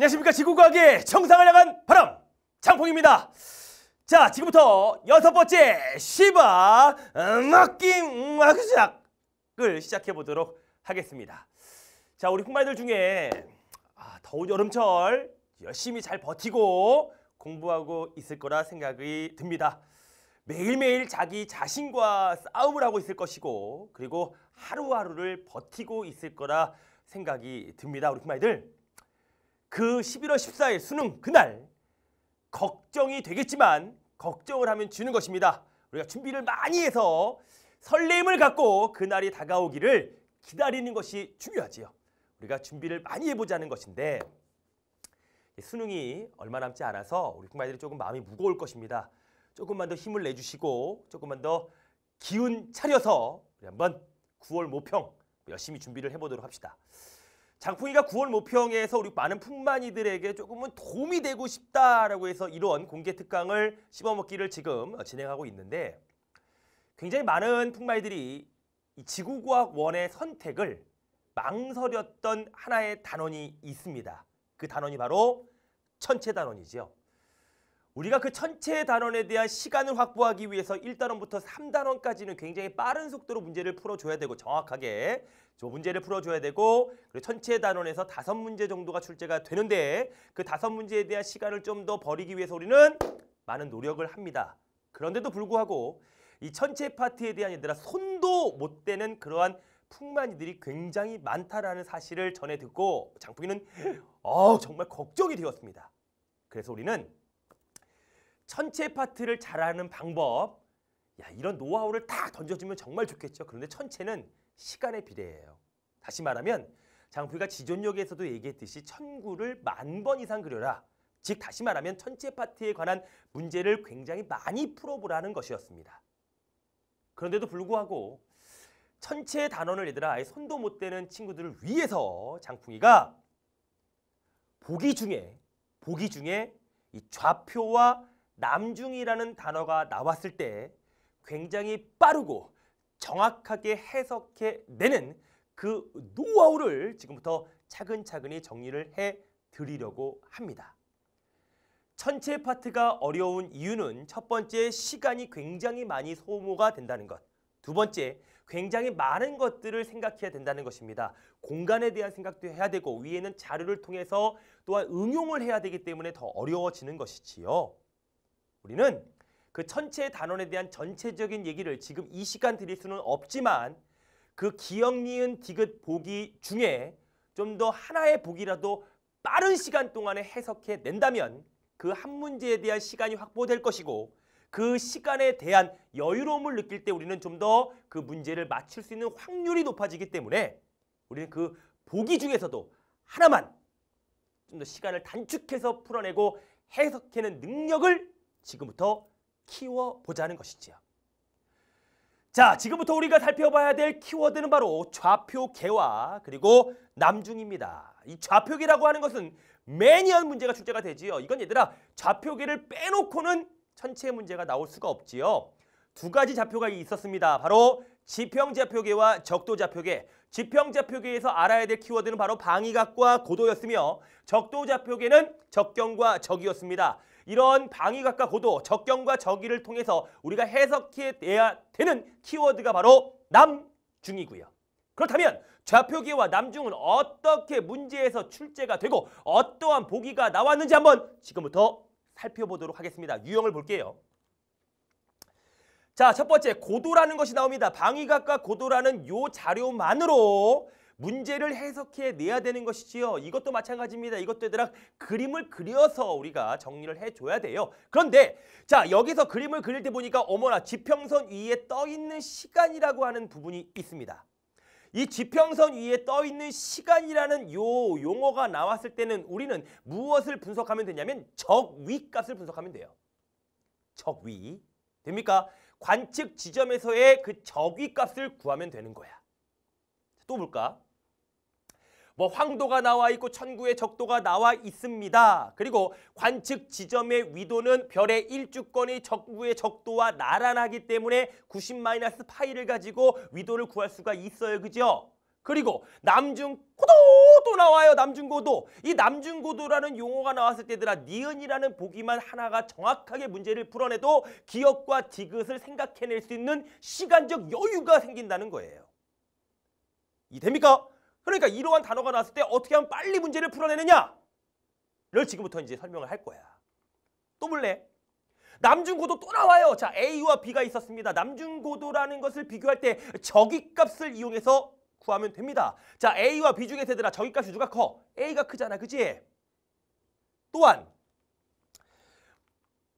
안녕하십니까 지구과학의 정상을 향한 바람 장풍입니다 자 지금부터 여섯 번째 시바 음악김 음악시작을 시작해 보도록 하겠습니다 자 우리 흑마이들 중에 아, 더운 여름철 열심히 잘 버티고 공부하고 있을 거라 생각이 듭니다 매일매일 자기 자신과 싸움을 하고 있을 것이고 그리고 하루하루를 버티고 있을 거라 생각이 듭니다 우리 흑마이들 그 11월 14일 수능 그날 걱정이 되겠지만 걱정을 하면 지는 것입니다. 우리가 준비를 많이 해서 설렘을 갖고 그날이 다가오기를 기다리는 것이 중요하지요. 우리가 준비를 많이 해보자는 것인데 수능이 얼마 남지 않아서 우리 국민들이 조금 마음이 무거울 것입니다. 조금만 더 힘을 내주시고 조금만 더 기운 차려서 우리 한번 9월 모평 열심히 준비를 해보도록 합시다. 장풍이가 9월 모평에서 우리 많은 풍만이들에게 조금은 도움이 되고 싶다라고 해서 이런 공개 특강을 씹어먹기를 지금 진행하고 있는데 굉장히 많은 풍만이들이이 지구과학원의 선택을 망설였던 하나의 단원이 있습니다. 그 단원이 바로 천체 단원이죠 우리가 그 천체 의 단원에 대한 시간을 확보하기 위해서 1단원부터 3단원까지는 굉장히 빠른 속도로 문제를 풀어줘야 되고 정확하게 저 문제를 풀어줘야 되고 그리고 천체 의 단원에서 다섯 문제 정도가 출제가 되는데 그 다섯 문제에 대한 시간을 좀 더 버리기 위해서 우리는 많은 노력을 합니다. 그런데도 불구하고 이 천체 파트에 대한 얘들아 손도 못 대는 그러한 풍만이들이 굉장히 많다라는 사실을 전해 듣고 장풍이는 어 정말 걱정이 되었습니다. 그래서 우리는 천체 파트를 잘하는 방법 야 이런 노하우를 다 던져주면 정말 좋겠죠. 그런데 천체는 시간에비례해요 다시 말하면 장프이가 지존력에서도 얘기했듯이 천구를 만 번 이상 그려라. 즉 다시 말하면 천체 파트에 관한 문제를 굉장히 많이 풀어보라는 것이었습니다. 그런데도 불구하고 천체 단원을 얘들아 아예 손도 못 대는 친구들을 위해서 장풍이가 보기 중에 보기 중에 이 좌표와 남중이라는 단어가 나왔을 때 굉장히 빠르고 정확하게 해석해내는 그 노하우를 지금부터 차근차근히 정리를 해드리려고 합니다. 천체 파트가 어려운 이유는 첫 번째 시간이 굉장히 많이 소모가 된다는 것. 두 번째, 굉장히 많은 것들을 생각해야 된다는 것입니다. 공간에 대한 생각도 해야 되고 위에는 자료를 통해서 또한 응용을 해야 되기 때문에 더 어려워지는 것이지요. 우리는 그 천체의 단원에 대한 전체적인 얘기를 지금 이 시간 드릴 수는 없지만 그 기억 니은 디귿 보기 중에 좀 더 하나의 보기라도 빠른 시간 동안에 해석해 낸다면 그 한 문제에 대한 시간이 확보될 것이고 그 시간에 대한 여유로움을 느낄 때 우리는 좀 더 그 문제를 맞출 수 있는 확률이 높아지기 때문에 우리는 그 보기 중에서도 하나만 좀 더 시간을 단축해서 풀어내고 해석해낸 능력을 지금부터 키워보자는 것이지요. 자, 지금부터 우리가 살펴봐야 될 키워드는 바로 좌표계와 그리고 남중입니다. 이 좌표계라고 하는 것은 매년 문제가 출제가 되지요. 이건 얘들아 좌표계를 빼놓고는 천체 문제가 나올 수가 없지요. 두 가지 좌표가 있었습니다. 바로 지평좌표계와 적도좌표계. 지평좌표계에서 알아야 될 키워드는 바로 방위각과 고도였으며 적도좌표계는 적경과 적이었습니다. 이런 방위각과 고도, 적경과 적위를 통해서 우리가 해석해야 되는 키워드가 바로 남중이고요. 그렇다면 좌표계와 남중은 어떻게 문제에서 출제가 되고 어떠한 보기가 나왔는지 한번 지금부터 살펴보도록 하겠습니다. 유형을 볼게요. 자, 첫 번째 고도라는 것이 나옵니다. 방위각과 고도라는 요 자료만으로 문제를 해석해 내야 되는 것이지요. 이것도 마찬가지입니다. 이것도 얘들아 그림을 그려서 우리가 정리를 해줘야 돼요. 그런데 자 여기서 그림을 그릴 때 보니까 어머나 지평선 위에 떠있는 시간이라고 하는 부분이 있습니다. 이 지평선 위에 떠있는 시간이라는 요 용어가 나왔을 때는 우리는 무엇을 분석하면 되냐면 적위값을 분석하면 돼요. 적위. 됩니까? 관측 지점에서의 그 적위값을 구하면 되는 거야. 또 볼까? 뭐 황도가 나와 있고 천구의 적도가 나와 있습니다. 그리고 관측 지점의 위도는 별의 일주권의 적구의 적도와 나란하기 때문에 90-파이를 가지고 위도를 구할 수가 있어요. 그죠? 그리고 남중고도도 나와요. 남중고도. 이 남중고도라는 용어가 나왔을 때들아 니은이라는 보기만 하나가 정확하게 문제를 풀어내도 기억과 디귿을 생각해낼 수 있는 시간적 여유가 생긴다는 거예요. 이 됩니까? 그러니까 이러한 단어가 나왔을 때 어떻게 하면 빨리 문제를 풀어내느냐를 지금부터 이제 설명을 할 거야. 또 볼래? 남중고도 또 나와요. 자, A와 B가 있었습니다. 남중고도라는 것을 비교할 때 저기값을 이용해서 구하면 됩니다. 자, A와 B 중에 세들아 저기값이 누가 커? A가 크잖아, 그지? 또한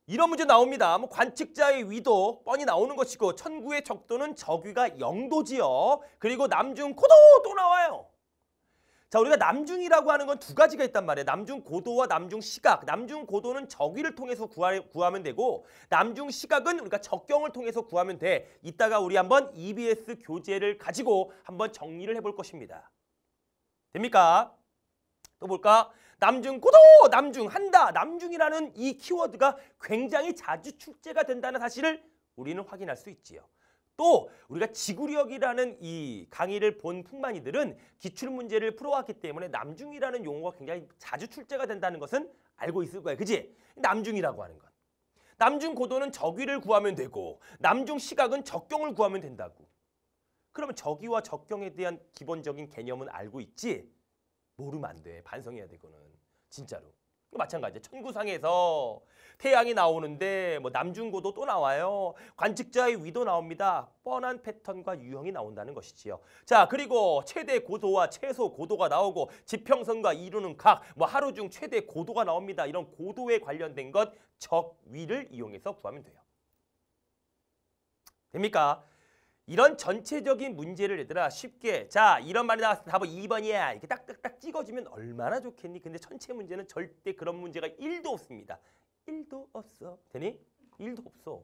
이런 문제 나옵니다. 뭐 관측자의 위도 뻔히 나오는 것이고 천구의 적도는 저기가 영도지요 그리고 남중고도 또 나와요. 자 우리가 남중이라고 하는 건 두 가지가 있단 말이에요. 남중 고도와 남중 시각. 남중 고도는 적위를 통해서 구하, 구하면 되고 남중 시각은 우리가 그러니까 적경을 통해서 구하면 돼. 이따가 우리 한번 EBS 교재를 가지고 한번 정리를 해볼 것입니다. 됩니까? 또 볼까? 남중 고도, 남중 한다, 남중이라는 이 키워드가 굉장히 자주 축제가 된다는 사실을 우리는 확인할 수 있지요. 또 우리가 지구력이라는 이 강의를 본 풍만이들은 기출문제를 풀어왔기 때문에 남중이라는 용어가 굉장히 자주 출제가 된다는 것은 알고 있을 거예요 그지? 남중이라고 하는 것. 남중 고도는 적위를 구하면 되고 남중 시각은 적경을 구하면 된다고. 그러면 적위와 적경에 대한 기본적인 개념은 알고 있지? 모르면 안 돼. 반성해야 되거는. 진짜로. 마찬가지예요. 천구상에서 태양이 나오는데 뭐 남중고도 또 나와요. 관측자의 위도 나옵니다. 뻔한 패턴과 유형이 나온다는 것이지요. 자 그리고 최대 고도와 최소 고도가 나오고 지평선과 이루는 각, 뭐 하루 중 최대 고도가 나옵니다. 이런 고도에 관련된 것 적위를 이용해서 구하면 돼요. 됩니까? 이런 전체적인 문제를 얘들아 쉽게 자 이런 말이 나왔을 답은 2번이야 이렇게 딱딱딱 찍어주면 얼마나 좋겠니 근데 전체 문제는 절대 그런 문제가 1도 없습니다 1도 없어 되니? 1도 없어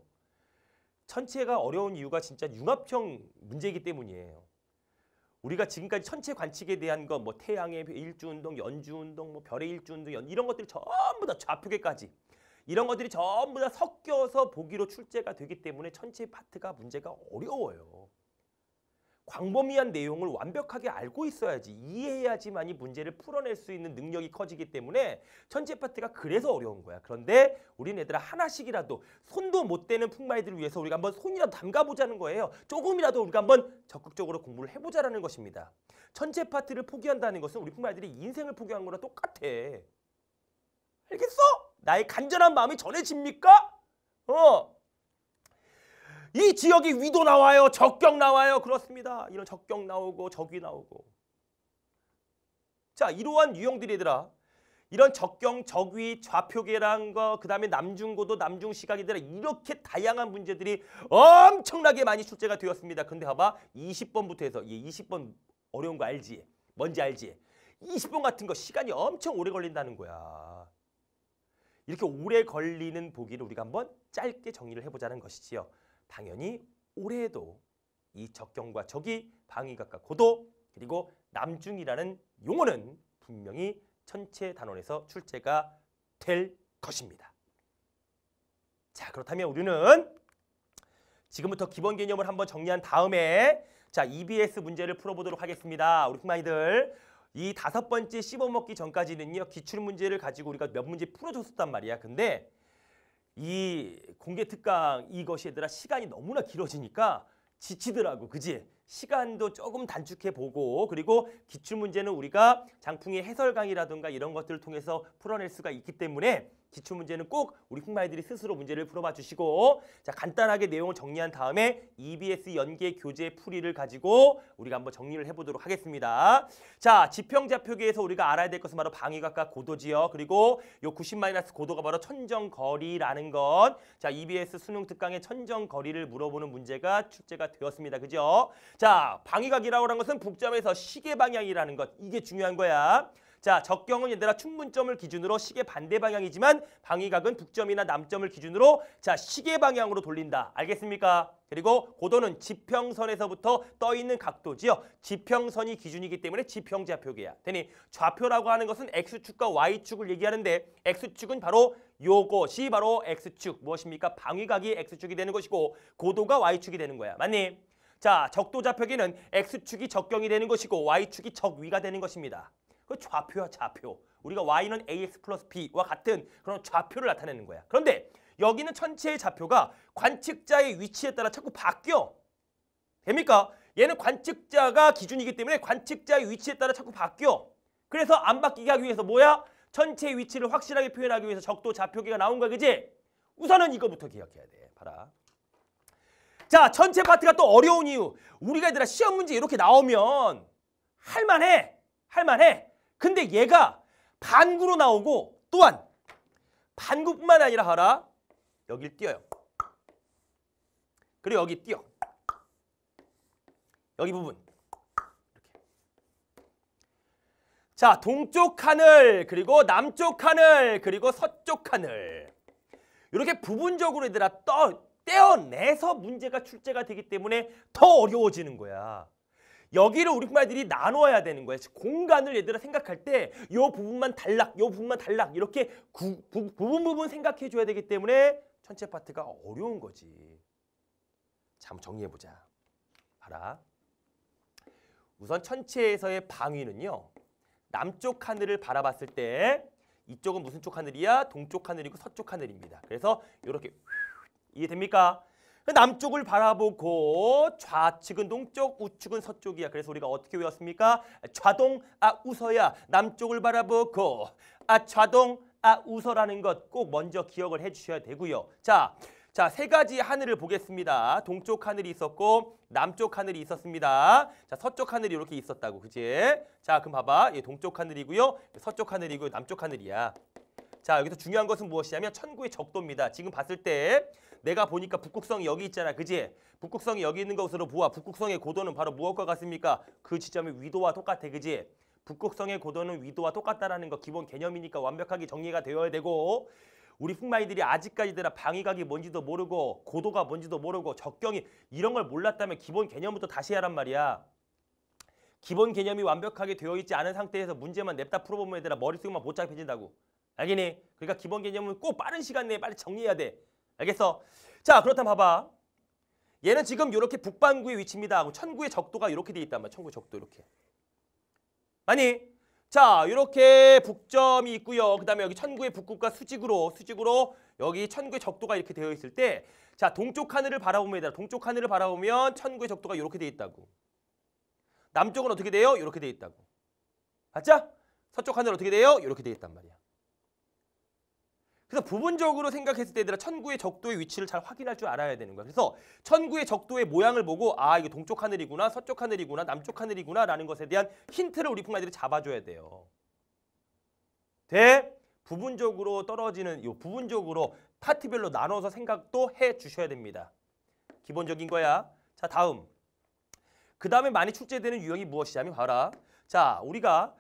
천체가 어려운 이유가 진짜 융합형 문제이기 때문이에요 우리가 지금까지 천체 관측에 대한 거 뭐 태양의 일주운동, 연주운동, 뭐 별의 일주운동 이런 것들 전부 다 좌표계까지 이런 것들이 전부 다 섞여서 보기로 출제가 되기 때문에 천체 파트가 문제가 어려워요. 광범위한 내용을 완벽하게 알고 있어야지 이해해야지만 이 문제를 풀어낼 수 있는 능력이 커지기 때문에 천재 파트가 그래서 어려운 거야. 그런데 우리애들아 하나씩이라도 손도 못 대는 풍마이들을 위해서 우리가 한번 손이라도 담가보자는 거예요. 조금이라도 우리가 한번 적극적으로 공부를 해보자라는 것입니다. 천재 파트를 포기한다는 것은 우리 풍마이들이 인생을 포기한 거랑 똑같아. 알겠어? 나의 간절한 마음이 전해집니까? 어. 이 지역이 위도 나와요. 적경 나와요. 그렇습니다. 이런 적경 나오고 적이 나오고. 자, 이러한 유형들이 더라 이런 적경, 적위, 좌표계란 거, 그 다음에 남중고도, 남중시각이더라 이렇게 다양한 문제들이 엄청나게 많이 출제가 되었습니다. 근데 봐봐, 20번부터 해서, 예, 20번 어려운 거 알지? 뭔지 알지? 20번 같은 거 시간이 엄청 오래 걸린다는 거야. 이렇게 오래 걸리는 보기를 우리가 한번 짧게 정리를 해보자는 것이지요. 당연히 올해도이 적경과 적이 방위각과 고도 그리고 남중이라는 용어는 분명히 천체 단원에서 출제가 될 것입니다. 자 그렇다면 우리는 지금부터 기본 개념을 한번 정리한 다음에 자 EBS 문제를 풀어보도록 하겠습니다. 우리 흑마이들 이 다섯 번째 씹어먹기 전까지는요. 기출문제를 가지고 우리가 몇 문제 풀어줬었단 말이야. 근데 이 공개특강 이것이 얘들아 시간이 너무나 길어지니까 지치더라고. 그지? 시간도 조금 단축해 보고 그리고 기출문제는 우리가 장풍의 해설 강의라든가 이런 것들을 통해서 풀어낼 수가 있기 때문에 기출문제는 꼭 우리 흑마이들이 스스로 문제를 풀어봐 주시고 자 간단하게 내용을 정리한 다음에 EBS 연계 교재 풀이를 가지고 우리가 한번 정리를 해보도록 하겠습니다. 자 지평좌표계에서 우리가 알아야 될 것은 바로 방위각과 고도지역 그리고 요 90마이너스 고도가 바로 천정거리라는 것. 자 EBS 수능특강의 천정거리를 물어보는 문제가 출제가 되었습니다. 그죠? 자, 방위각이라고 하는 것은 북점에서 시계 방향이라는 것. 이게 중요한 거야. 자, 적경은 얘들아 충분점을 기준으로 시계 반대 방향이지만 방위각은 북점이나 남점을 기준으로 자, 시계 방향으로 돌린다. 알겠습니까? 그리고 고도는 지평선에서부터 떠 있는 각도지요. 지평선이 기준이기 때문에 지평 좌표계야. 되니 좌표라고 하는 것은 x축과 y축을 얘기하는데 x축은 바로 요것이 바로 x축 무엇입니까? 방위각이 x축이 되는 것이고 고도가 y축이 되는 거야. 맞니? 자, 적도 좌표기는 X축이 적경이 되는 것이고 Y축이 적위가 되는 것입니다. 그좌표와 좌표. 우리가 Y는 AX 플러스 B와 같은 그런 좌표를 나타내는 거야. 그런데 여기는 천체의 좌표가 관측자의 위치에 따라 자꾸 바뀌어. 됩니까? 얘는 관측자가 기준이기 때문에 관측자의 위치에 따라 자꾸 바뀌어. 그래서 안 바뀌게 하기 위해서 뭐야? 천체의 위치를 확실하게 표현하기 위해서 적도 좌표기가 나온 거야, 그지? 우선은 이거부터 기억해야 돼. 봐라. 자, 전체 파트가 또 어려운 이유. 우리가 얘들아 시험 문제 이렇게 나오면 할만해. 할만해. 근데 얘가 반구로 나오고 또한 반구뿐만 아니라 하라. 여길 띄어요. 그리고 여기 띄어. 여기 부분. 자, 동쪽 하늘, 그리고 남쪽 하늘, 그리고 서쪽 하늘. 이렇게 부분적으로 얘들아 떠, 떼어내서 문제가 출제가 되기 때문에 더 어려워지는 거야. 여기를 우리말들이 나눠야 되는 거야. 공간을 얘들아 생각할 때 요 부분만 단락, 요 부분만 단락 이렇게 구, 부, 부분 부분 생각해 줘야 되기 때문에 전체 파트가 어려운 거지. 자, 한번 정리해 보자. 봐라. 우선 천체에서의 방위는요. 남쪽 하늘을 바라봤을 때 이쪽은 무슨 쪽 하늘이야? 동쪽 하늘이고 서쪽 하늘입니다. 그래서 이렇게 이해됩니까? 그 남쪽을 바라보고 좌측은 동쪽, 우측은 서쪽이야. 그래서 우리가 어떻게 외웠습니까? 좌동 아 우서야 남쪽을 바라보고 아 좌동 아 우서라는 것 꼭 먼저 기억을 해주셔야 되고요. 자, 자, 세 가지 하늘을 보겠습니다. 동쪽 하늘이 있었고 남쪽 하늘이 있었습니다. 자, 서쪽 하늘이 이렇게 있었다고, 그지? 자, 그럼 봐봐. 예, 동쪽 하늘이고요. 서쪽 하늘이고 남쪽 하늘이야. 자, 여기서 중요한 것은 무엇이냐면 천구의 적도입니다. 지금 봤을 때 내가 보니까 북극성이 여기 있잖아. 그지? 북극성이 여기 있는 것으로 보아. 북극성의 고도는 바로 무엇과 같습니까? 그 지점의 위도와 똑같아. 그지? 북극성의 고도는 위도와 똑같다라는 거 기본 개념이니까 완벽하게 정리가 되어야 되고 우리 흑마이들이 아직까지들아 방위각이 뭔지도 모르고 고도가 뭔지도 모르고 적경이 이런 걸 몰랐다면 기본 개념부터 다시 하란 말이야. 기본 개념이 완벽하게 되어 있지 않은 상태에서 문제만 냅다 풀어보면 얘들아 머릿속만 못잡해진다고 알겠니? 그러니까 기본 개념은 꼭 빠른 시간 내에 빨리 정리해야 돼. 알겠어? 자, 그렇다면 봐봐. 얘는 지금 이렇게 북반구의 위치입니다. 천구의 적도가 이렇게 돼 있단 말이야. 천구의 적도 이렇게. 아니, 자, 이렇게 북점이 있고요. 그 다음에 여기 천구의 북극과 수직으로, 수직으로 여기 천구의 적도가 이렇게 되어 있을 때 자, 동쪽 하늘을 바라봅니다. 동쪽 하늘을 바라보면 천구의 적도가 이렇게 돼 있다고. 남쪽은 어떻게 돼요? 이렇게 돼 있다고. 맞죠? 서쪽 하늘 어떻게 돼요? 이렇게 돼 있단 말이야. 그래서 부분적으로 생각했을 때 얘들아 천구의 적도의 위치를 잘 확인할 줄 알아야 되는 거야. 그래서 천구의 적도의 모양을 보고 아 이거 동쪽 하늘이구나 서쪽 하늘이구나 남쪽 하늘이구나 라는 것에 대한 힌트를 우리 풍라들이 잡아줘야 돼요. 대 부분적으로 떨어지는 이 부분적으로 파트별로 나눠서 생각도 해 주셔야 됩니다. 기본적인 거야. 자 다음 그 다음에 많이 출제되는 유형이 무엇이냐면 봐라 자 우리가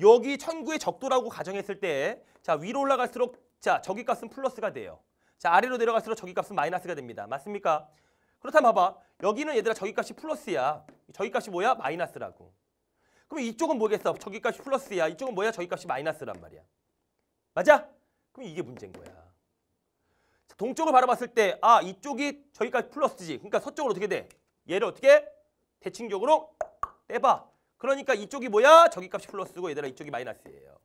여기 천구의 적도라고 가정했을 때자 위로 올라갈수록 자, 저기값은 플러스가 돼요. 자, 아래로 내려갈수록 저기값은 마이너스가 됩니다. 맞습니까? 그렇다면 봐봐. 여기는 얘들아 저기값이 플러스야. 저기값이 뭐야? 마이너스라고. 그럼 이쪽은 뭐겠어? 저기값이 플러스야. 이쪽은 뭐야? 저기값이 마이너스란 말이야. 맞아? 그럼 이게 문제인 거야. 자, 동쪽을 바라봤을 때 아, 이쪽이 저기 값이 플러스지. 그러니까 서쪽으로 어떻게 돼? 얘를 어떻게? 대칭적으로 떼봐. 그러니까 이쪽이 뭐야? 저기값이 플러스고 얘들아 이쪽이 마이너스예요.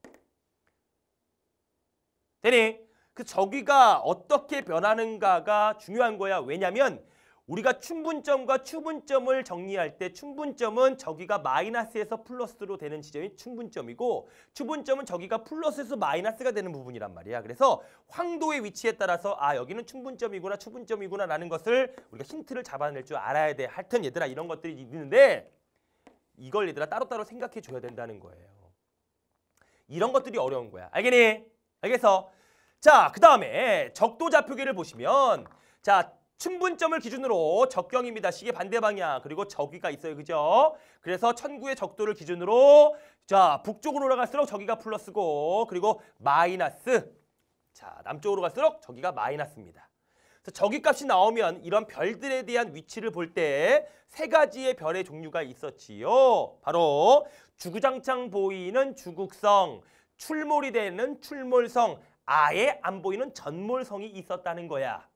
되니? 그 저기가 어떻게 변하는가가 중요한 거야. 왜냐면 우리가 춘분점과 추분점을 정리할 때 춘분점은 저기가 마이너스에서 플러스로 되는 지점이 춘분점이고 추분점은 저기가 플러스에서 마이너스가 되는 부분이란 말이야. 그래서 황도의 위치에 따라서 아 여기는 춘분점이구나 추분점이구나 라는 것을 우리가 힌트를 잡아낼 줄 알아야 돼. 하여튼 얘들아 이런 것들이 있는데 이걸 얘들아 따로따로 생각해 줘야 된다는 거예요. 이런 것들이 어려운 거야. 알겠니? 알겠어? 자, 그 다음에 적도좌표기를 보시면 자, 춘분점을 기준으로 적경입니다. 시계 반대 방향 그리고 저기가 있어요. 그죠? 그래서 천구의 적도를 기준으로 자 북쪽으로 올라갈수록 저기가 플러스고 그리고 마이너스 자 남쪽으로 갈수록 저기가 마이너스입니다. 그래서 저기 값이 나오면 이런 별들에 대한 위치를 볼 때 세 가지의 별의 종류가 있었지요. 바로 주구장창 보이는 주국성 출몰이 되는 출몰성, 아예 안 보이는 전몰성이 있었다는 거야.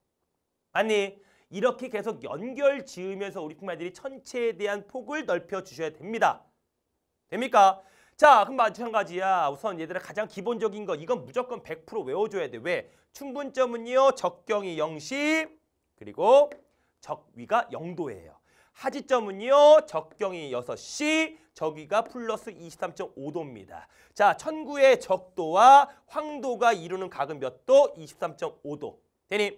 아니, 이렇게 계속 연결 지으면서 우리 품아이들이 천체에 대한 폭을 넓혀주셔야 됩니다. 됩니까? 자, 그럼 마찬가지야. 우선 얘들아 가장 기본적인 거, 이건 무조건 100% 외워줘야 돼. 왜? 충분점은요, 적경이 0시, 그리고 적위가 0도예요. 하지점은요, 적경이 6시, 저기가 플러스 23.5도입니다. 자, 천구의 적도와 황도가 이루는 각은 몇 도? 23.5도. 대님,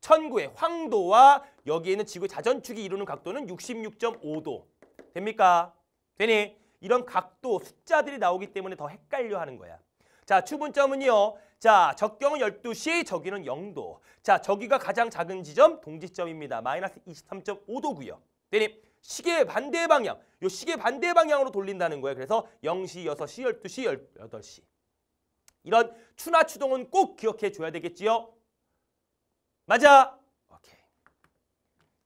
천구의 황도와 여기에는 지구 자전축이 이루는 각도는 66.5도. 됩니까? 되니? 이런 각도, 숫자들이 나오기 때문에 더 헷갈려 하는 거야. 자, 추분점은요. 자, 적경은 12시, 저기는 0도. 자, 저기가 가장 작은 지점, 동지점입니다. 마이너스 23.5도고요. 대님 시계 반대 방향. 요 시계 반대 방향으로 돌린다는 거예요. 그래서 0시, 6시, 12시, 8시. 이런 추나 추동은 꼭 기억해 줘야 되겠지요. 맞아. 오케이.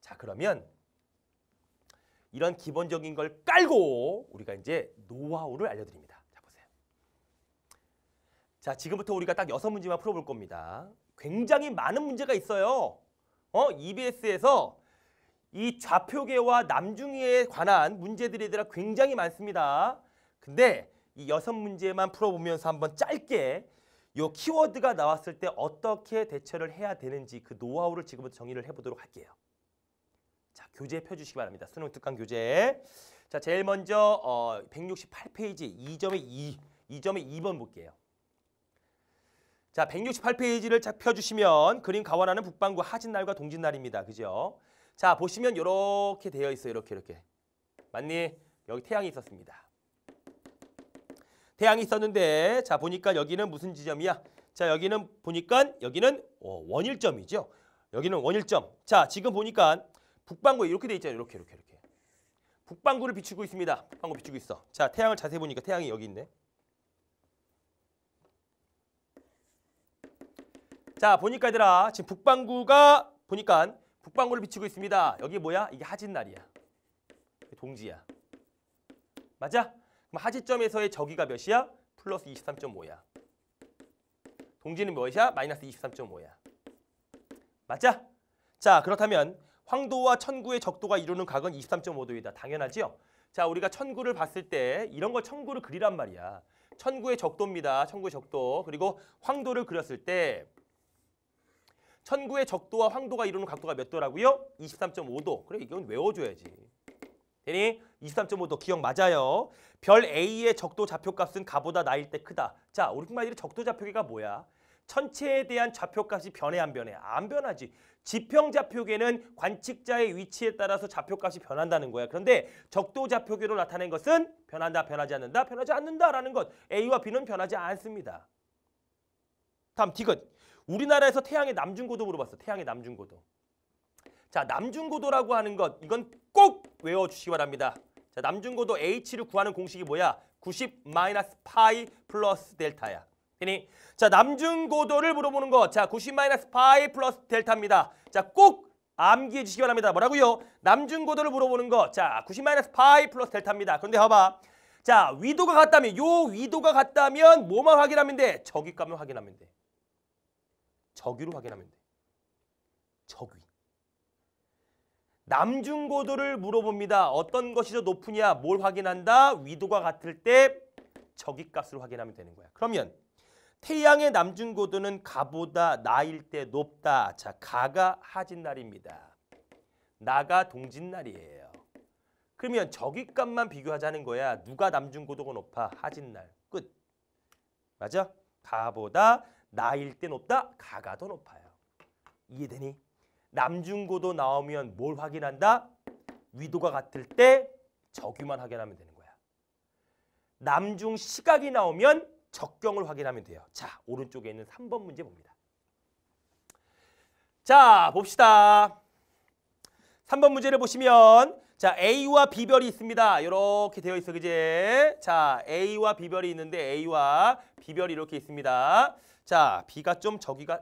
자, 그러면 이런 기본적인 걸 깔고 우리가 이제 노하우를 알려드립니다. 자, 보세요. 자, 지금부터 우리가 딱여 문제만 풀어볼 겁니다. 굉장히 많은 문제가 있어요. 어, EBS에서 이 좌표계와 남중위에 관한 문제들이 굉장히 많습니다. 근데 이 여섯 문제만 풀어보면서 한번 짧게 요 키워드가 나왔을 때 어떻게 대처를 해야 되는지 그 노하우를 지금부터 정의를 해보도록 할게요. 자, 교재 펴주시기 바랍니다. 수능 특강 교재. 자, 제일 먼저 어, 168페이지 2점의 2, 2점의 2번 볼게요. 자, 168페이지를 쫙 펴주시면 그림 가원하는 북반구 하진날과 동진날입니다. 그죠? 자, 보시면 이렇게 되어 있어요. 이렇게 이렇게. 맞니? 여기 태양이 있었습니다. 태양이 있었는데 자, 보니까 여기는 무슨 지점이야? 자, 여기는 보니까 여기는 어, 원일점이죠. 여기는 원일점. 자, 지금 보니까 북반구에 이렇게 돼 있잖아요. 이렇게 이렇게 이렇게. 북반구를 비추고 있습니다. 북반구 비추고 있어. 자, 태양을 자세히 보니까 태양이 여기 있네. 자, 보니까 얘들아, 지금 북반구가 보니까 북방구를 비추고 있습니다. 여기 뭐야? 이게 하진날이야. 동지야. 맞아? 그럼 하지점에서의 저기가 몇이야? 플러스 23.5야. 동지는 몇이야? 마이너스 23.5야. 맞아? 자, 그렇다면 황도와 천구의 적도가 이루는 각은 23.5도이다. 당연하지요? 자, 우리가 천구를 봤을 때 이런 걸 천구를 그리란 말이야. 천구의 적도입니다. 천구의 적도. 그리고 황도를 그렸을 때 천구의 적도와 황도가 이루는 각도가 몇 도라고요? 23.5도. 그래 이건 외워줘야지. 되니 23.5도 기억 맞아요. 별 A의 적도 좌표값은 가보다 나일 때 크다. 자, 우리 말대로 적도 좌표계가 뭐야? 천체에 대한 좌표값이 변해 안 변해? 안 변하지. 지평 좌표계는 관측자의 위치에 따라서 좌표값이 변한다는 거야. 그런데 적도 좌표계로 나타낸 것은 변한다, 변하지 않는다, 변하지 않는다라는 것. A와 B는 변하지 않습니다. 다음 디귿. 우리나라에서 태양의 남중고도 물어봤어. 태양의 남중고도. 자, 남중고도라고 하는 것 이건 꼭 외워주시기 바랍니다. 자, 남중고도 H를 구하는 공식이 뭐야? 90 마이너스 파이 플러스 델타야. 되니? 자, 남중고도를 물어보는 거. 자, 90 마이너스 파이 플러스 델타입니다. 자, 꼭 암기해 주시기 바랍니다. 뭐라고요? 남중고도를 물어보는 거. 자, 90 마이너스 파이 플러스 델타입니다. 그런데 봐봐. 자, 위도가 같다면 요 위도가 같다면 뭐만 확인하면 돼? 저기 값만 확인하면 돼. 적위로 확인하면 돼. 적위. 남중고도를 물어봅니다. 어떤 것이 더 높으냐? 뭘 확인한다? 위도가 같을 때 적위값을 확인하면 되는 거야. 그러면 태양의 남중고도는 가보다 나일 때 높다. 자, 가가 하진날입니다. 나가 동진날이에요. 그러면 적위값만 비교하자는 거야. 누가 남중고도가 높아? 하진날. 끝. 맞아? 가보다 나일 때 높다. 가가 더 높아요. 이해되니? 남중고도 나오면 뭘 확인한다? 위도가 같을 때 적유만 확인하면 되는 거야. 남중 시각이 나오면 적경을 확인하면 돼요. 자, 오른쪽에 있는 3번 문제 봅니다. 자, 봅시다. 3번 문제를 보시면 자 A와 B별이 있습니다. 이렇게 되어 있어, 그제? 자, A와 B별이 있는데 A와 B별이 이렇게 있습니다. 자, B가 좀 저기가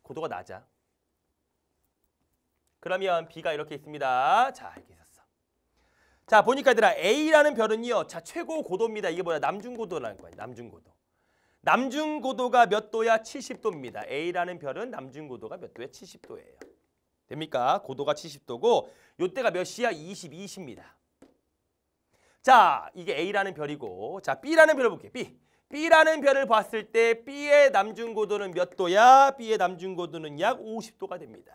고도가 낮아. 그러면 B가 이렇게 있습니다. 자, 이렇게 있었어. 자, 보니까 얘들아 A라는 별은요. 자, 최고 고도입니다. 이게 뭐야? 남중고도라는 거야. 남중고도. 남중고도가 몇 도야? 70도입니다. A라는 별은 남중고도가 몇 도야? 70도예요. 됩니까? 고도가 70도고 요때가 몇 시야? 22시입니다. 자, 이게 A라는 별이고 자, B라는 별을 볼게요. B. B라는 별을 봤을 때 B의 남중고도는 몇 도야? B의 남중고도는 약 50도가 됩니다.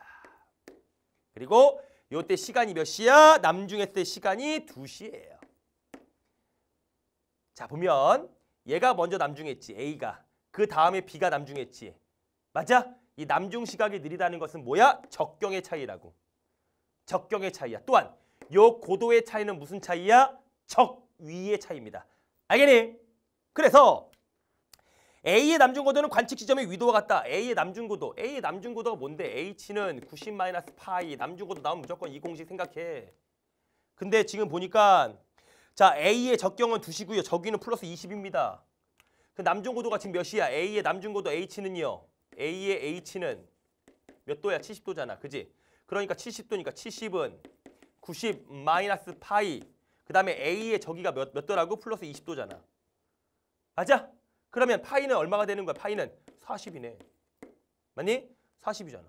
그리고 요때 시간이 몇 시야? 남중했을 때 시간이 2시예요. 자 보면 얘가 먼저 남중했지 A가. 그 다음에 B가 남중했지. 맞아? 이 남중 시각이 느리다는 것은 뭐야? 적경의 차이라고. 적경의 차이야. 또한 요 고도의 차이는 무슨 차이야? 적위의 차이입니다. 알겠니? 그래서 A의 남중고도는 관측 지점의 위도와 같다. A의 남중고도. A의 남중고도가 뭔데? H는 90 마이너스 파이. 남중고도 나오면 무조건 이 공식 생각해. 근데 지금 보니까 자 A의 적경은 두시고요 저기는 플러스 20입니다. 그 남중고도가 지금 몇이야? A의 남중고도 H는요. A의 H는 몇 도야? 70도잖아. 그지? 그러니까 70도니까 70은 90 마이너스 파이. 그 다음에 A의 저기가 몇, 몇 도라고? 플러스 20도잖아. 맞아? 그러면 파이는 얼마가 되는 거야? 파이는 40이네. 맞니? 40이잖아.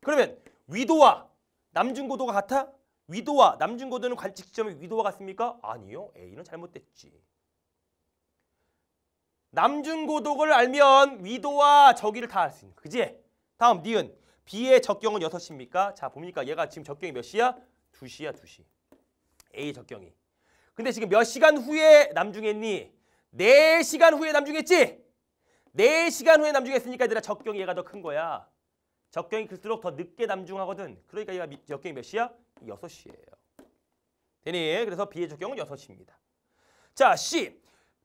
그러면 위도와 남중고도가 같아? 위도와 남중고도는 관측 지점이 위도와 같습니까? 아니요. A는 잘못됐지. 남중고도를 알면 위도와 저기를 다 알 수 있는 그지? 다음 니은. B의 적경은 6시입니까? 자, 봅니까? 얘가 지금 적경이 몇 시야? 2시야, 2시. A 적경이. 근데 지금 몇 시간 후에 남중했니? 4시간 후에 남중했지? 4시간 후에 남중했으니까 얘들아 적경이 얘가 더 큰 거야. 적경이 클수록 더 늦게 남중하거든. 그러니까 얘가 적경이 몇 시야? 6시예요. 되니? 그래서 B의 적경은 6시입니다. 자, C.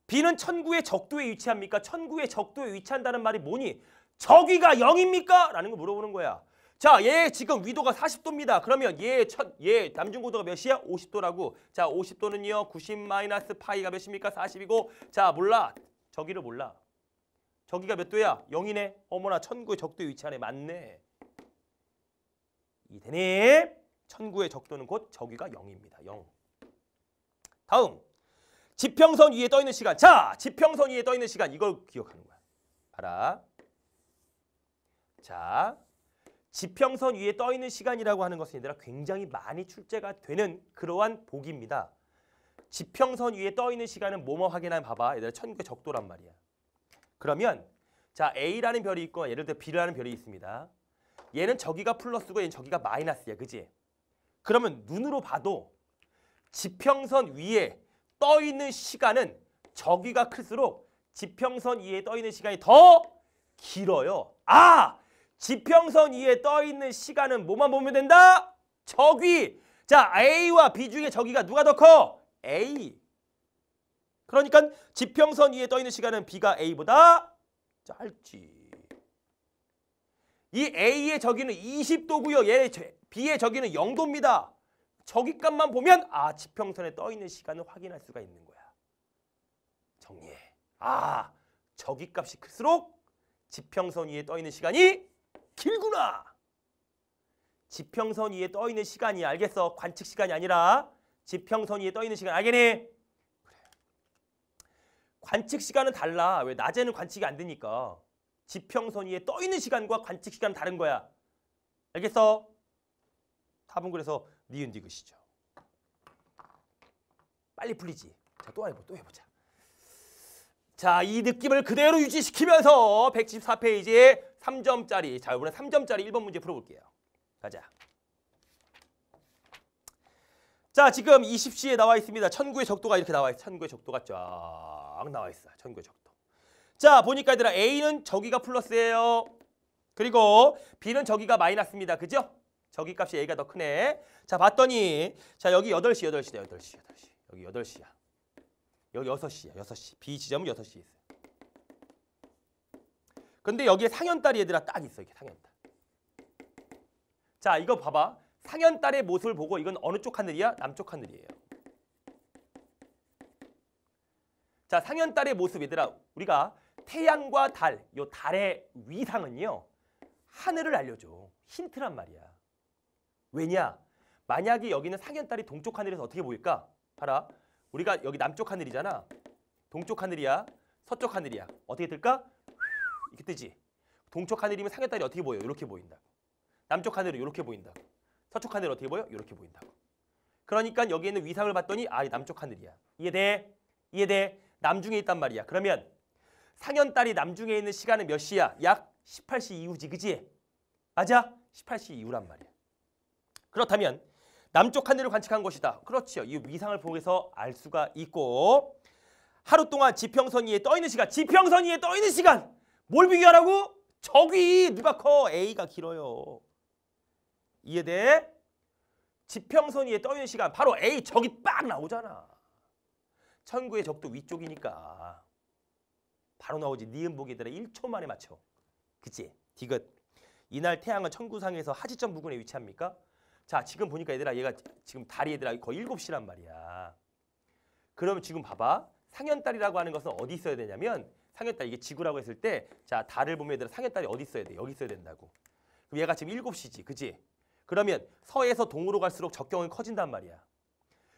B는 천구의 적도에 위치합니까? 천구의 적도에 위치한다는 말이 뭐니? 적기가 0입니까? 라는 걸 물어보는 거야. 자, 얘 지금 위도가 40도입니다. 그러면 얘 첫, 얘 남중고도가 몇이야? 50도라고. 자, 50도는요. 90 마이너스 파이가 몇입니까? 40이고. 자, 몰라. 저기를 몰라. 저기가 몇 도야? 0이네. 어머나, 천구의 적도에 위치하네. 맞네. 이대님. 천구의 적도는 곧 저기가 0입니다. 0. 다음. 지평선 위에 떠있는 시간. 자, 지평선 위에 떠있는 시간. 이걸 기억하는 거야. 봐라. 자, 지평선 위에 떠 있는 시간이라고 하는 것은 얘들아 굉장히 많이 출제가 되는 그러한 복입니다. 지평선 위에 떠 있는 시간은 뭐뭐 확인하면 봐봐. 얘들아 천국의 적도란 말이야. 그러면 자 A라는 별이 있고 예를 들어 B라는 별이 있습니다. 얘는 저기가 플러스고 얘는 저기가 마이너스야. 그지? 그러면 눈으로 봐도 지평선 위에 떠 있는 시간은 저기가 클수록 지평선 위에 떠 있는 시간이 더 길어요. 아! 지평선 위에 떠 있는 시간은 뭐만 보면 된다? 저기. 자, A와 B 중에 저기가 누가 더 커? A. 그러니까 지평선 위에 떠 있는 시간은 B가 A보다 짧지. 이 A의 저기는 20도고요. 얘 B의 저기는 0도입니다. 저기 값만 보면 아, 지평선에 떠 있는 시간을 확인할 수가 있는 거야. 정리해. 아, 저기 값이 클수록 지평선 위에 떠 있는 시간이 길구나. 지평선 위에 떠 있는 시간이 알겠어. 관측 시간이 아니라 지평선 위에 떠 있는 시간 알겠니? 그래. 관측 시간은 달라. 왜 낮에는 관측이 안 되니까. 지평선 위에 떠 있는 시간과 관측 시간은 다른 거야. 알겠어? 답은 그래서 니은 디귿이죠. 빨리 풀리지. 자, 또 해보, 또 해보자. 자, 이 느낌을 그대로 유지시키면서 114페이지에 3점짜리, 자, 이번에 3점짜리 1번 문제 풀어볼게요. 가자. 자, 지금 20시에 나와 있습니다. 천구의 적도가 이렇게 나와 있어. 천구의 적도가 쫙 나와 있어. 요 천구의 적도. 자, 보니까 얘들아 A는 저기가 플러스예요. 그리고 B는 저기가 마이너스입니다. 그죠? 저기 값이 A가 더 크네. 자, 봤더니 자, 여기 8시, 8시다. 8시, 8시. 여기 8시야. 여기 6시야. 6시. B 지점은 6시에 있어요. 근데 여기에 상현딸이 얘들아 딱 있어. 이게 상현딸. 자, 이거 봐봐. 상현딸의 모습을 보고 이건 어느 쪽 하늘이야? 남쪽 하늘이에요. 자, 상현딸의 모습 얘들아. 우리가 태양과 달, 요 달의 위상은요. 하늘을 알려줘. 힌트란 말이야. 왜냐? 만약에 여기는 상현딸이 동쪽 하늘에서 어떻게 보일까? 봐라. 우리가 여기 남쪽 하늘이잖아. 동쪽 하늘이야. 서쪽 하늘이야. 어떻게 뜰까? 이렇게 뜨지. 동쪽 하늘이면 상해달이 어떻게 보여? 이렇게 보인다 남쪽 하늘은 이렇게 보인다 서쪽 하늘 어떻게 보여? 이렇게 보인다 그러니까 여기 있는 위상을 봤더니 아, 남쪽 하늘이야. 이해돼? 이해돼? 남중에 있단 말이야. 그러면 상현달이 남중에 있는 시간은 몇 시야? 약 18시 이후지, 그지? 맞아? 18시 이후란 말이야. 그렇다면 남쪽 하늘을 관측한 것이다. 그렇지요. 이 위상을 보고서 알 수가 있고 하루 동안 지평선 위에 떠 있는 시간, 지평선 위에 떠 있는 시간 뭘 비교하라고? 저기 누가 커? A가 길어요. 이에 대해 지평선 위에 떠 있는 시간 바로 A 저기 빡 나오잖아. 천구의 적도 위쪽이니까 바로 나오지. 니은 보기들아 1초 만에 맞춰. 그치? 디귿. 이날 태양은 천구상에서 하지점 부근에 위치합니까? 자, 지금 보니까 얘들아 얘가 지금 다리 얘들아 거의 일곱 시란 말이야. 그럼 지금 봐봐. 상현다이라고 하는 것은 어디 있어야 되냐면 상현다 이게 지구라고 했을 때 자, 달을 보면 얘들아 상현다이 어디 있어야 돼? 여기 있어야 된다고. 그럼 얘가 지금 일곱 시지 그지? 그러면 서에서 동으로 갈수록 적경은 커진단 말이야.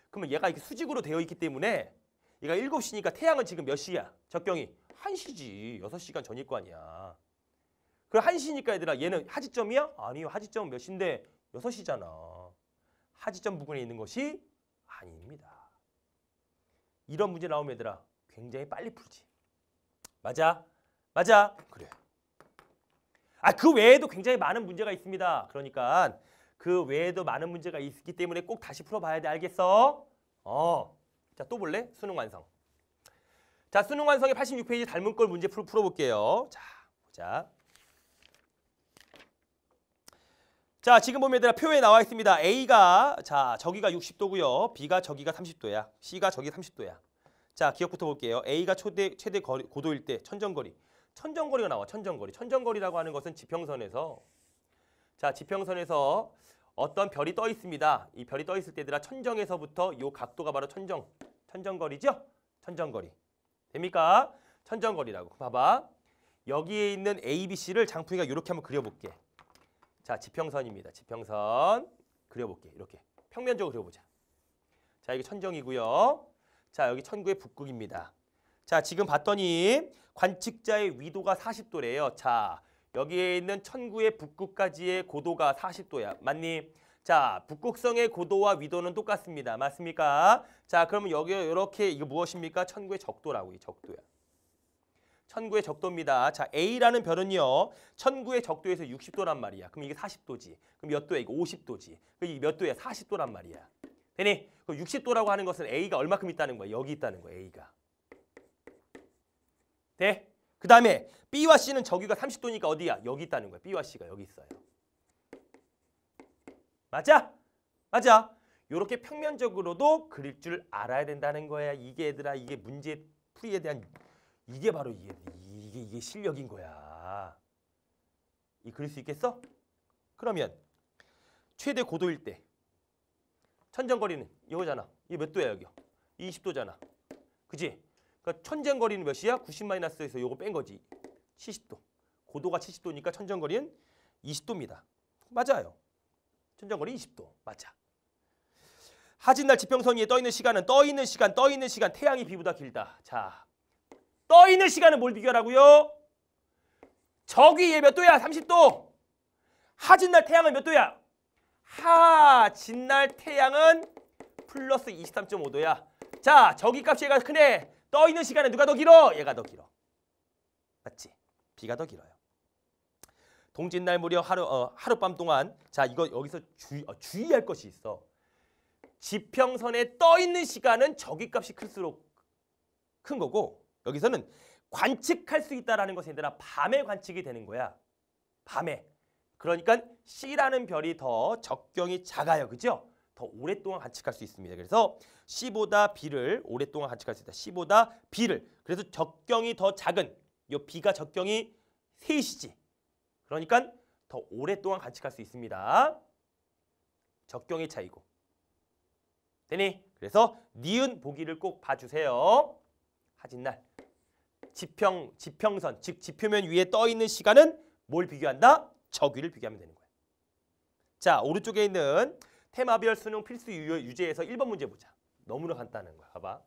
그러면 얘가 이렇게 수직으로 되어 있기 때문에 얘가 일곱 시니까 태양은 지금 몇 시야? 적경이 한시지 여섯 시간 전일 거 아니야. 그럼 한시니까 얘들아 얘는 하지점이야? 아니요. 하지점은 몇 시인데 6시잖아. 하지점 부근에 있는 것이 아닙니다. 이런 문제 나오면 얘들아 굉장히 빨리 풀지. 맞아? 맞아? 그래. 아, 그 외에도 굉장히 많은 문제가 있습니다. 그러니까 그 외에도 많은 문제가 있기 때문에 꼭 다시 풀어봐야 돼. 알겠어? 어. 자, 또 볼래? 수능 완성. 자, 수능 완성의 86페이지 닮은 걸 문제 풀, 풀어볼게요. 자, 보자. 자, 지금 보면 얘들아 표에 나와 있습니다. A가 자, 저기가 60도고요. B가 저기가 30도야. C가 저기 30도야. 자, 기억부터 볼게요. A가 초대, 최대 거리, 고도일 때 천정거리. 천정거리가 나와. 천정거리. 천정거리라고 하는 것은 지평선에서 자, 지평선에서 어떤 별이 떠 있습니다. 이 별이 떠 있을 때들아 천정에서부터 요 각도가 바로 천정. 천정거리죠? 천정거리. 됩니까? 천정거리라고. 봐봐. 여기에 있는 A, B, C를 장풍이가 이렇게 한번 그려볼게. 자, 지평선입니다. 지평선 그려볼게. 이렇게 평면적으로 그려보자. 자, 여기 천정이고요. 자, 여기 천구의 북극입니다. 자, 지금 봤더니 관측자의 위도가 40도래요. 자, 여기에 있는 천구의 북극까지의 고도가 40도야. 맞니? 자, 북극성의 고도와 위도는 똑같습니다. 맞습니까? 자, 그러면 여기 이렇게 이거 무엇입니까? 천구의 적도라고, 이 적도야. 천구의 적도입니다. 자, A라는 별은요. 천구의 적도에서 60도란 말이야. 그럼 이게 40도지. 그럼 몇 도야? 이거 50도지. 그럼 이게 몇 도야? 40도란 말이야. 되니? 그럼 60도라고 하는 것은 A가 얼마큼 있다는 거야? 여기 있다는 거야, A가. 돼? 그 다음에 B와 C는 저기가 30도니까 어디야? 여기 있다는 거야. B와 C가 여기 있어요. 맞아? 맞아. 이렇게 평면적으로도 그릴 줄 알아야 된다는 거야. 이게 얘들아 이게 문제 풀이에 대한 이게 바로 이게 이게, 이게 실력인 거야. 이 그릴 수 있겠어? 그러면 최대 고도일 때 천장거리는 이거잖아. 이게 몇 도야 여기? 20도잖아. 그지? 그러니까 천장거리는 몇이야? 90 마이너스에서 이거뺀 거지. 70도. 고도가 70도니까 천장거리는 20도입니다. 맞아요. 천장거리 20도. 맞아. 하진날 지평선 위에 떠 있는 시간은 떠 있는 시간, 떠 있는 시간 태양이 비보다 길다. 자, 떠 있는 시간은 뭘 비교하라고요? 저기 얘몇 도야? 30도. 하진 날 태양은 몇 도야? 하진 날 태양은 플러스 23.5도야. 자, 저기 값이 얘가 크네. 떠 있는 시간에 누가 더 길어? 얘가 더 길어. 맞지? 비가 더 길어요. 동짓날 무려 하루 어, 하룻밤 동안 자 이거 여기서 주 어, 주의할 것이 있어. 지평선에 떠 있는 시간은 저기 값이 클수록 큰 거고 여기서는 관측할 수 있다라는 것에 대라 밤에 관측이 되는 거야. 밤에. 그러니까 C라는 별이 더 적경이 작아요. 그죠? 더 오랫동안 관측할 수 있습니다. 그래서 C보다 B를 오랫동안 관측할 수 있다. C보다 B를. 그래서 적경이 더 작은 이 B가 적경이 3이지 그러니까 더 오랫동안 관측할 수 있습니다. 적경의 차이고. 되니? 그래서 니은 보기를 꼭 봐주세요. 가진 날. 지평, 지평선, 즉 지표면 위에 떠 있는 시간은 뭘 비교한다? 저기를 비교하면 되는 거야. 자, 오른쪽에 있는 테마별 수능 필수 유제에서 1번 문제 보자. 너무나 간단한 거야. 봐봐.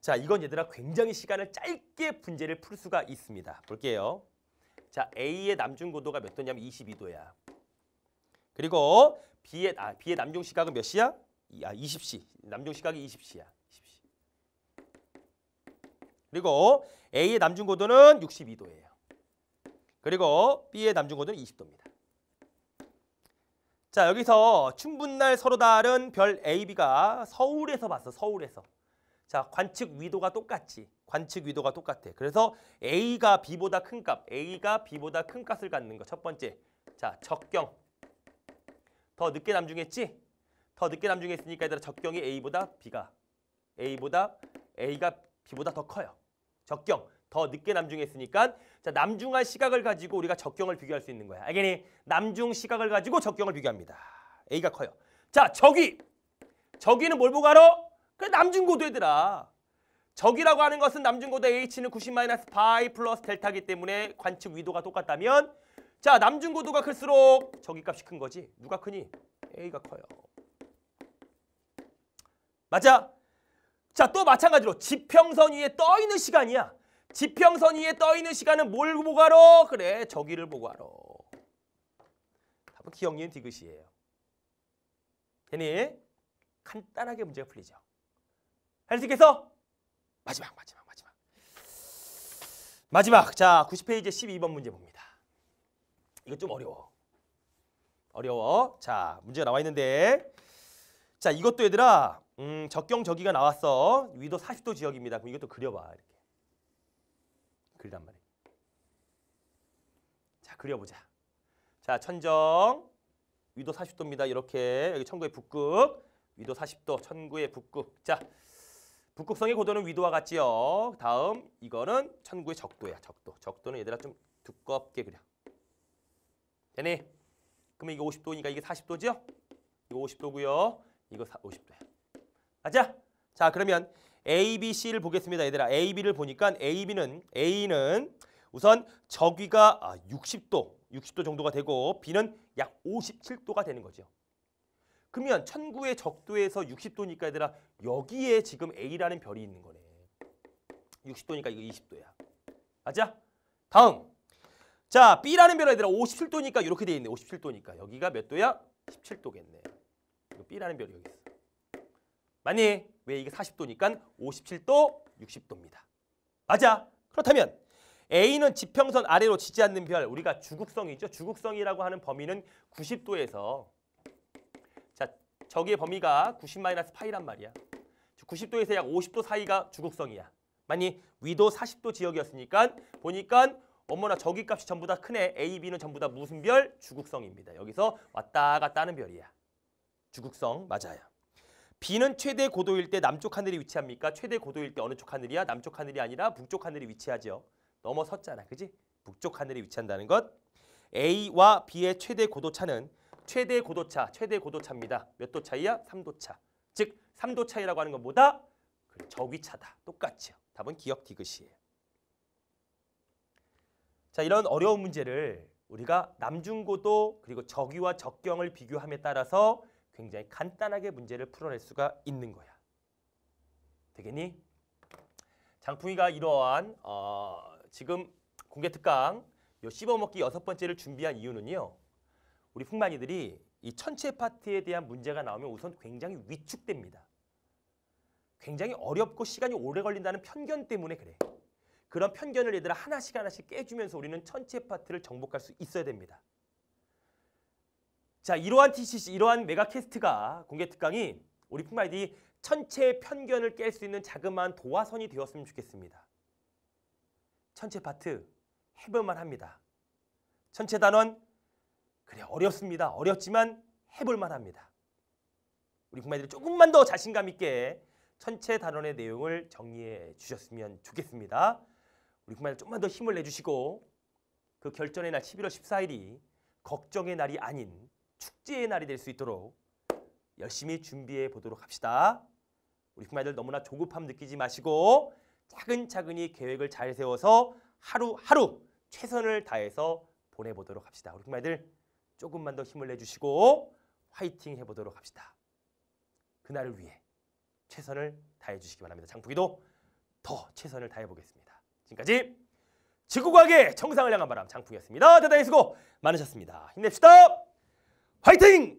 자, 이건 얘들아 굉장히 시간을 짧게 문제를 풀 수가 있습니다. 볼게요. 자, A의 남중 고도가 몇 도냐면 22도야. 그리고 B의 아, B의 남중 시각은 몇 시야? 아, 20시. 남중 시각이 20시야. 20시. 그리고 A의 남중 고도는 62도예요. 그리고 B의 남중 고도는 20도입니다. 자, 여기서 춘분날 서로 다른 별 AB가 서울에서 봤어. 서울에서. 자, 관측 위도가 똑같지. 관측 위도가 똑같아. 그래서 A가 B보다 큰 값, A가 B보다 큰 값을 갖는 거 첫 번째. 자, 적경. 더 늦게 남중했지? 더 늦게 남중했으니까 얘들아 적경이 A보다 B가 A보다 A가 B보다 더 커요. 적경. 더 늦게 남중했으니까 자 남중한 시각을 가지고 우리가 적경을 비교할 수 있는 거야. 알겠니? 남중 시각을 가지고 적경을 비교합니다. A가 커요. 자 저기 저기는 뭘 보고 알아? 그래 남중고도 얘들아. 저기라고 하는 것은 남중고도 H는 90-파이 플러스 델타기 때문에 관측 위도가 똑같다면 자 남중고도가 클수록 저기 값이 큰 거지. 누가 크니? A가 커요. 맞아? 자, 또 마찬가지로 지평선 위에 떠 있는 시간이야. 지평선 위에 떠 있는 시간은 뭘 보고 하러? 그래, 저기를 보고 하러. 답은 기억님 디귿이에요. 되니? 간단하게 문제가 풀리죠. 할 수 있겠어? 마지막, 마지막, 마지막. 마지막. 자, 90페이지 12번 문제 봅니다. 이거 좀 어려워. 어려워. 자, 문제가 나와 있는데. 자, 이것도 얘들아. 음, 적경 저기가 나왔어. 위도 40도 지역입니다. 그럼 이것도 그려봐. 이렇게. 그리란 말이야. 자, 그려보자. 자, 천정. 위도 40도입니다. 이렇게. 여기 천구의 북극. 위도 40도. 천구의 북극. 자, 북극성의 고도는 위도와 같지요. 다음, 이거는 천구의 적도야. 적도. 적도는 얘들아 좀 두껍게 그려. 되니? 그러면 이게 50도니까 이게 40도죠? 이거 50도고요. 이거 50도야. 가자. 자, 그러면 A, B, C를 보겠습니다. 얘들아. A, B를 보니까 A, B는 A는 우선 저기가 60도, 아, 60도 정도가 되고 B는 약 57도가 되는 거죠. 그러면 천구의 적도에서 60도니까 얘들아 여기에 지금 A라는 별이 있는 거네. 60도니까 이거 20도야. 맞아? 다음. 자, B라는 별은 얘들아 57도니까 이렇게 돼 있네. 57도니까 여기가 몇 도야? 17도겠네. B라는 별이 여기 있어. 맞니? 왜 이게 40도니까 57도, 60도입니다. 맞아. 그렇다면 A는 지평선 아래로 지지 않는 별, 우리가 주국성이죠주국성이라고 하는 범위는 90도에서 자 저기의 범위가 90-파이란 말이야. 90도에서 약 50도 사이가 주국성이야 만약 위도 40도 지역이었으니까 보니까 어머나 저기 값이 전부 다 크네. A, B는 전부 다 무슨 별? 주국성입니다 여기서 왔다 갔다 하는 별이야. 주국성 맞아요. 비는 최대 고도일 때 남쪽 하늘이 위치합니까? 최대 고도일 때 어느 쪽 하늘이야? 남쪽 하늘이 아니라 북쪽 하늘이 위치하죠. 넘어섰잖아. 그지? 북쪽 하늘이 위치한다는 것. A와 B의 최대 고도차는 최대 고도차, 최대 고도차입니다. 몇 도 차이야? 3도 차. 즉 3도 차이라고 하는 것보다 그 저위차다. 똑같이 답은 기억 디귿이에요. 자, 이런 어려운 문제를 우리가 남중고도 그리고 저기와 적경을 비교함에 따라서 굉장히 간단하게 문제를 풀어낼 수가 있는 거야. 되겠니? 장풍이가 이러한 어, 지금 공개 특강 요 씹어먹기 여섯 번째를 준비한 이유는요. 우리 풍만이들이 이 천체 파트에 대한 문제가 나오면 우선 굉장히 위축됩니다. 굉장히 어렵고 시간이 오래 걸린다는 편견 때문에 그래. 그런 편견을 얘들아 하나씩 하나씩 깨주면서 우리는 천체 파트를 정복할 수 있어야 됩니다. 자, 이러한 TCC, 이러한 메가캐스트가 공개 특강이 우리 풋마이디 천체 의 편견을 깰 수 있는 자그마한 도화선이 되었으면 좋겠습니다. 천체 파트 해볼만 합니다. 천체 단원 그래 어렵습니다. 어렵지만 해볼만 합니다. 우리 국민들이 조금만 더 자신감 있게 천체 단원의 내용을 정리해 주셨으면 좋겠습니다. 우리 국민들 조금만 더 힘을 내주시고 그 결전의 날 11월 14일이 걱정의 날이 아닌 축제의 날이 될 수 있도록 열심히 준비해 보도록 합시다. 우리 부모님들 너무나 조급함 느끼지 마시고 차근차근히 계획을 잘 세워서 하루하루 최선을 다해서 보내보도록 합시다. 우리 부모님들 조금만 더 힘을 내주시고 화이팅 해보도록 합시다. 그날을 위해 최선을 다해 주시기 바랍니다. 장풍이도 더 최선을 다해 보겠습니다. 지금까지 지구과학의 정상을 향한 바람 장풍이었습니다. 대단히 수고 많으셨습니다. 힘냅시다. 화이팅!